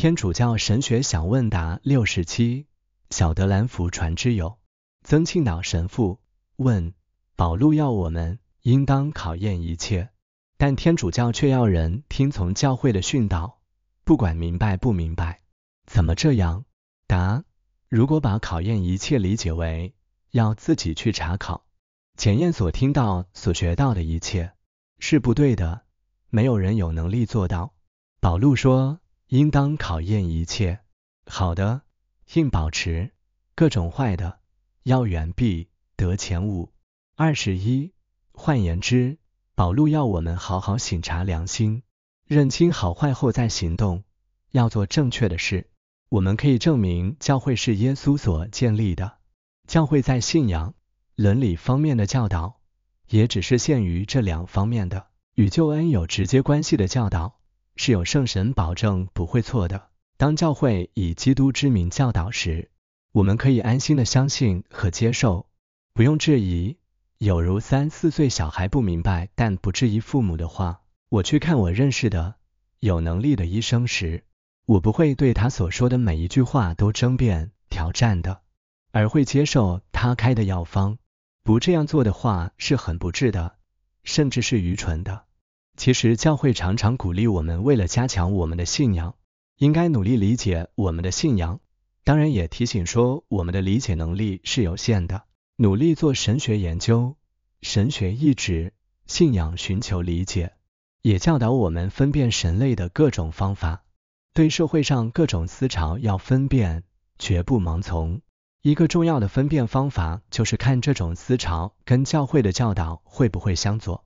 天主教神学小问答六十七，小德兰福传之友，曾庆岛神父问：保禄要我们应当考验一切，但天主教却要人听从教会的训导，不管明白不明白，怎么这样？答：如果把考验一切理解为要自己去查考、检验所听到、所学到的一切，是不对的，没有人有能力做到。保禄说。应当考验一切好的，应保持；各种坏的，要远避，得前五。二十一，换言之，宝路要我们好好醒察良心，认清好坏后再行动，要做正确的事。我们可以证明，教会是耶稣所建立的，教会在信仰、伦理方面的教导，也只是限于这两方面的与救恩有直接关系的教导。是有圣神保证不会错的。当教会以基督之名教导时，我们可以安心的相信和接受，不用质疑。有如三四岁小孩不明白，但不质疑父母的话。我去看我认识的有能力的医生时，我不会对他所说的每一句话都争辩、挑战的，而会接受他开的药方。不这样做的话，是很不智的，甚至是愚蠢的。其实教会常常鼓励我们，为了加强我们的信仰，应该努力理解我们的信仰。当然也提醒说，我们的理解能力是有限的，努力做神学研究、神学意志、信仰寻求理解，也教导我们分辨神类的各种方法。对社会上各种思潮要分辨，绝不盲从。一个重要的分辨方法就是看这种思潮跟教会的教导会不会相左。